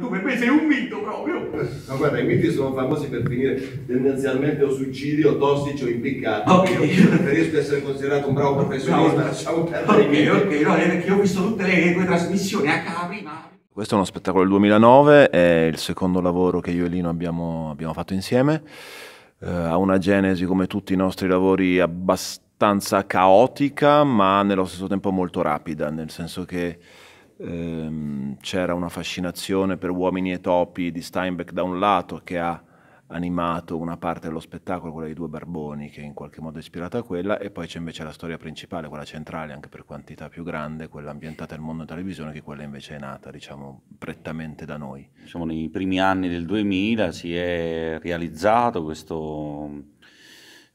Come me sei un mito proprio. Ma guarda, i miti sono famosi per finire tendenzialmente o suicidi o tossici o impiccati. Ok. Io preferisco essere considerato un bravo professionista, no, lasciamo perdere. Ok, ok, no, perché io ho visto tutte le tue trasmissioni a Capri, ma... Questo è uno spettacolo del 2009, è il secondo lavoro che io e Lino abbiamo, abbiamo fatto insieme. Uh, ha una genesi, come tutti i nostri lavori, abbastanza caotica, ma nello stesso tempo molto rapida, nel senso che ehm, c'era una fascinazione per Uomini e Topi di Steinbeck da un lato che ha animato una parte dello spettacolo, quella dei due barboni, che in qualche modo è ispirata a quella, e poi c'è invece la storia principale, quella centrale, anche per quantità più grande, quella ambientata al mondo televisione, che quella invece è nata, diciamo, prettamente da noi. Diciamo, nei primi anni del 2000 si è realizzato questo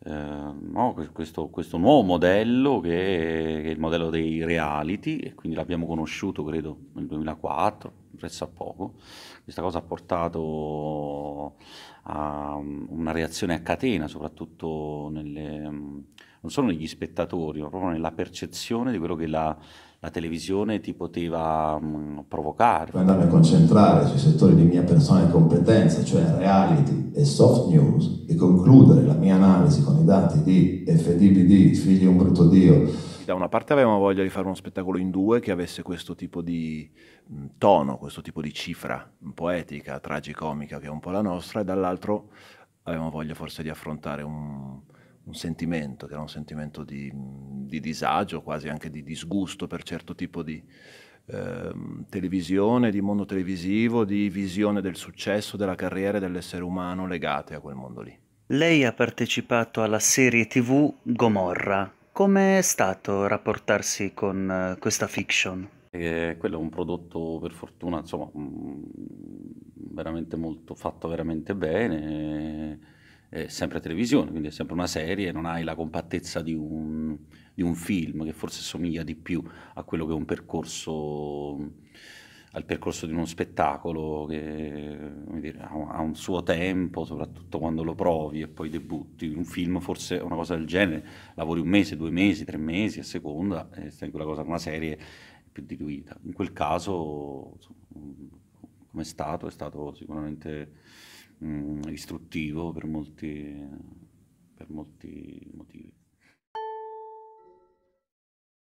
Ehm, no, questo, questo, nuovo modello che è, che è, il modello dei reality e quindi l'abbiamo conosciuto credo nel 2004, presso a poco. Questa cosa ha portato a um, una reazione a catena soprattutto nelle, um, non solo negli spettatori ma proprio nella percezione di quello che la, la televisione ti poteva mh, um, provocare. Andarmi a concentrare sui settori di mia persona e competenza, cioè reality e soft news e concludere la mia analisi con i dati di FDBD, figli di un brutto dio. Da una parte avevamo voglia di fare uno spettacolo in due che avesse questo tipo di mm, tono, questo tipo di cifra poetica, tragicomica che è un po' la nostra, e dall'altro avevamo voglia forse di affrontare un, un sentimento, che era un sentimento di, di disagio, quasi anche di disgusto per certo tipo di Ehm, televisione, di mondo televisivo, di visione del successo, della carriera e dell'essere umano legate a quel mondo lì. Lei ha partecipato alla serie tv Gomorra. Come è stato rapportarsi con eh, questa fiction? Eh, quello è un prodotto per fortuna, insomma, mm, veramente molto fatto veramente bene eh, sempre televisione, quindi è sempre una serie, non hai la compattezza di un, di un film che forse somiglia di più a quello che è un percorso al percorso di uno spettacolo che dire, ha un suo tempo, soprattutto quando lo provi e poi debutti. Un film forse è una cosa del genere, lavori un mese, due mesi, tre mesi a seconda, e stai in quella cosa, una serie più diluita. In quel caso, come è stato, è stato sicuramente mh, mm, istruttivo per molti